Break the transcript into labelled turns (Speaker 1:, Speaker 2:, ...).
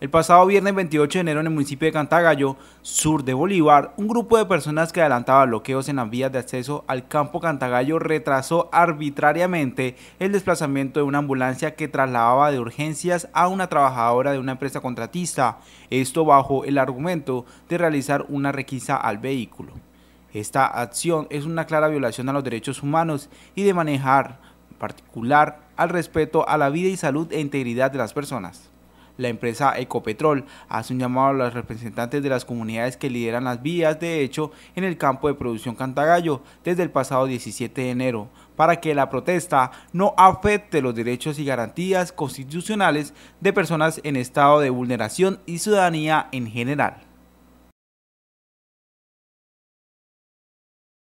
Speaker 1: El pasado viernes 28 de enero en el municipio de Cantagallo, sur de Bolívar, un grupo de personas que adelantaba bloqueos en las vías de acceso al campo Cantagallo retrasó arbitrariamente el desplazamiento de una ambulancia que trasladaba de urgencias a una trabajadora de una empresa contratista, esto bajo el argumento de realizar una requisa al vehículo. Esta acción es una clara violación a los derechos humanos y de manejar particular al respeto a la vida y salud e integridad de las personas la empresa Ecopetrol hace un llamado a los representantes de las comunidades que lideran las vías de hecho en el campo de producción Cantagallo desde el pasado 17 de enero para que la protesta no afecte los derechos y garantías constitucionales de personas en estado de vulneración y ciudadanía en general.